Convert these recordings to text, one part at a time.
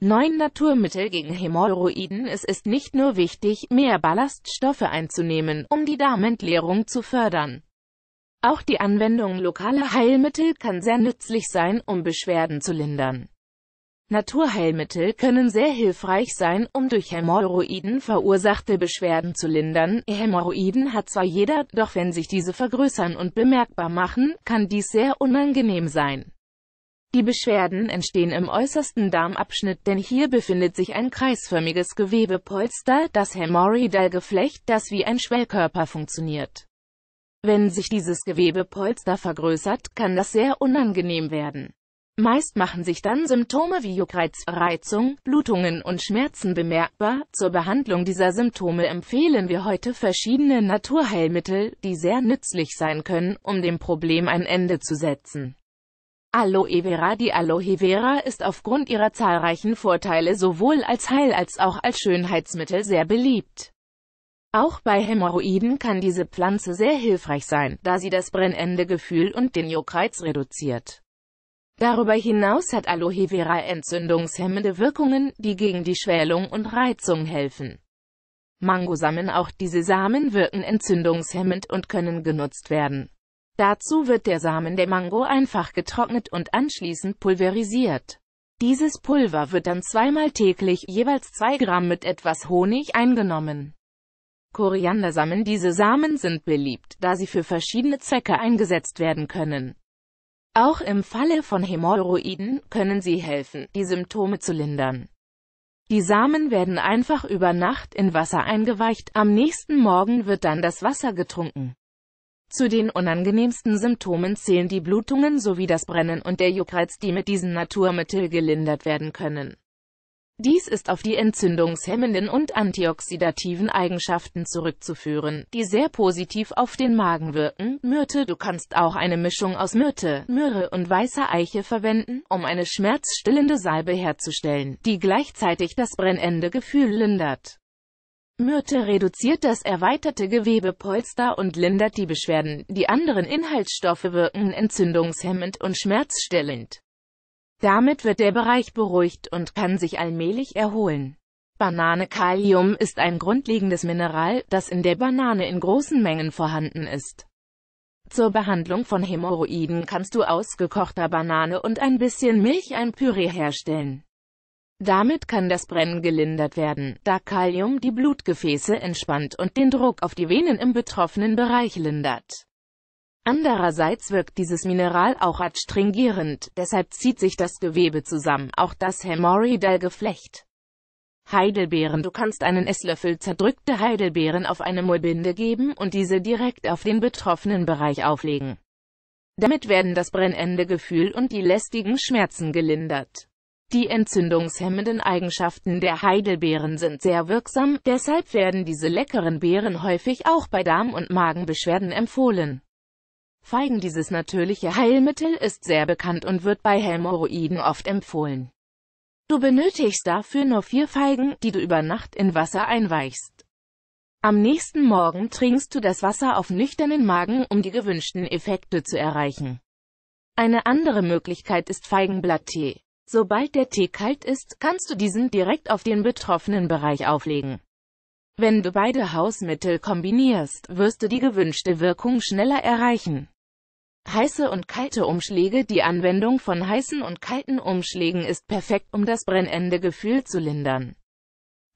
9 Naturmittel gegen Hämorrhoiden Es ist nicht nur wichtig, mehr Ballaststoffe einzunehmen, um die Darmentleerung zu fördern. Auch die Anwendung lokaler Heilmittel kann sehr nützlich sein, um Beschwerden zu lindern. Naturheilmittel können sehr hilfreich sein, um durch Hämorrhoiden verursachte Beschwerden zu lindern. Hämorrhoiden hat zwar jeder, doch wenn sich diese vergrößern und bemerkbar machen, kann dies sehr unangenehm sein. Die Beschwerden entstehen im äußersten Darmabschnitt, denn hier befindet sich ein kreisförmiges Gewebepolster, das Hämorrhoidalgeflecht, das wie ein Schwellkörper funktioniert. Wenn sich dieses Gewebepolster vergrößert, kann das sehr unangenehm werden. Meist machen sich dann Symptome wie Juckreiz, Reizung, Blutungen und Schmerzen bemerkbar. Zur Behandlung dieser Symptome empfehlen wir heute verschiedene Naturheilmittel, die sehr nützlich sein können, um dem Problem ein Ende zu setzen. Aloe Vera Die Aloe Vera ist aufgrund ihrer zahlreichen Vorteile sowohl als Heil- als auch als Schönheitsmittel sehr beliebt. Auch bei Hämorrhoiden kann diese Pflanze sehr hilfreich sein, da sie das Brennendegefühl und den Juckreiz reduziert. Darüber hinaus hat Aloe Vera entzündungshemmende Wirkungen, die gegen die Schwellung und Reizung helfen. Mangosamen Auch diese Samen wirken entzündungshemmend und können genutzt werden. Dazu wird der Samen der Mango einfach getrocknet und anschließend pulverisiert. Dieses Pulver wird dann zweimal täglich, jeweils 2 Gramm mit etwas Honig eingenommen. Koriandersamen Diese Samen sind beliebt, da sie für verschiedene Zwecke eingesetzt werden können. Auch im Falle von Hämorrhoiden können sie helfen, die Symptome zu lindern. Die Samen werden einfach über Nacht in Wasser eingeweicht, am nächsten Morgen wird dann das Wasser getrunken. Zu den unangenehmsten Symptomen zählen die Blutungen sowie das Brennen und der Juckreiz, die mit diesen Naturmittel gelindert werden können. Dies ist auf die entzündungshemmenden und antioxidativen Eigenschaften zurückzuführen, die sehr positiv auf den Magen wirken. Myrte Du kannst auch eine Mischung aus Myrte, Myrrhe und weißer Eiche verwenden, um eine schmerzstillende Salbe herzustellen, die gleichzeitig das brennende Gefühl lindert. Myrte reduziert das erweiterte Gewebepolster und lindert die Beschwerden. Die anderen Inhaltsstoffe wirken entzündungshemmend und schmerzstillend. Damit wird der Bereich beruhigt und kann sich allmählich erholen. Banane Kalium ist ein grundlegendes Mineral, das in der Banane in großen Mengen vorhanden ist. Zur Behandlung von Hämorrhoiden kannst du aus gekochter Banane und ein bisschen Milch ein Püree herstellen. Damit kann das Brennen gelindert werden, da Kalium die Blutgefäße entspannt und den Druck auf die Venen im betroffenen Bereich lindert. Andererseits wirkt dieses Mineral auch adstringierend, deshalb zieht sich das Gewebe zusammen, auch das hämorrhoidal Geflecht. Heidelbeeren Du kannst einen Esslöffel zerdrückte Heidelbeeren auf eine Mullbinde geben und diese direkt auf den betroffenen Bereich auflegen. Damit werden das brennende Gefühl und die lästigen Schmerzen gelindert. Die entzündungshemmenden Eigenschaften der Heidelbeeren sind sehr wirksam, deshalb werden diese leckeren Beeren häufig auch bei Darm- und Magenbeschwerden empfohlen. Feigen Dieses natürliche Heilmittel ist sehr bekannt und wird bei Hämorrhoiden oft empfohlen. Du benötigst dafür nur vier Feigen, die du über Nacht in Wasser einweichst. Am nächsten Morgen trinkst du das Wasser auf nüchternen Magen, um die gewünschten Effekte zu erreichen. Eine andere Möglichkeit ist Feigenblatttee. Sobald der Tee kalt ist, kannst du diesen direkt auf den betroffenen Bereich auflegen. Wenn du beide Hausmittel kombinierst, wirst du die gewünschte Wirkung schneller erreichen. Heiße und kalte Umschläge Die Anwendung von heißen und kalten Umschlägen ist perfekt, um das brennende Gefühl zu lindern.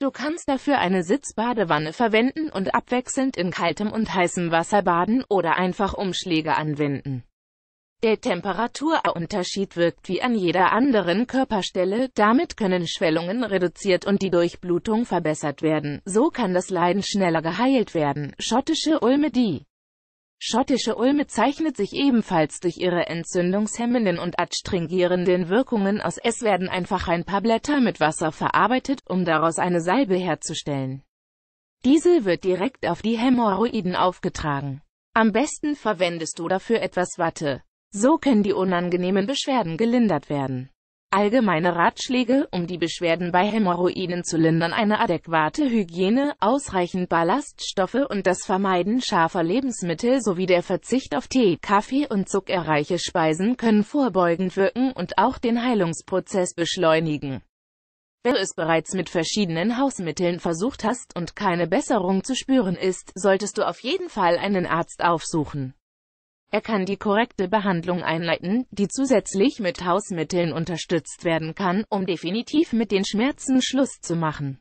Du kannst dafür eine Sitzbadewanne verwenden und abwechselnd in kaltem und heißem Wasser baden oder einfach Umschläge anwenden. Der Temperaturunterschied wirkt wie an jeder anderen Körperstelle, damit können Schwellungen reduziert und die Durchblutung verbessert werden. So kann das Leiden schneller geheilt werden. Schottische Ulme Die schottische Ulme zeichnet sich ebenfalls durch ihre entzündungshemmenden und adstringierenden Wirkungen aus. Es werden einfach ein paar Blätter mit Wasser verarbeitet, um daraus eine Salbe herzustellen. Diese wird direkt auf die Hämorrhoiden aufgetragen. Am besten verwendest du dafür etwas Watte. So können die unangenehmen Beschwerden gelindert werden. Allgemeine Ratschläge, um die Beschwerden bei Hämorrhoiden zu lindern, eine adäquate Hygiene, ausreichend Ballaststoffe und das Vermeiden scharfer Lebensmittel sowie der Verzicht auf Tee, Kaffee und zuckerreiche Speisen können vorbeugend wirken und auch den Heilungsprozess beschleunigen. Wenn du es bereits mit verschiedenen Hausmitteln versucht hast und keine Besserung zu spüren ist, solltest du auf jeden Fall einen Arzt aufsuchen. Er kann die korrekte Behandlung einleiten, die zusätzlich mit Hausmitteln unterstützt werden kann, um definitiv mit den Schmerzen Schluss zu machen.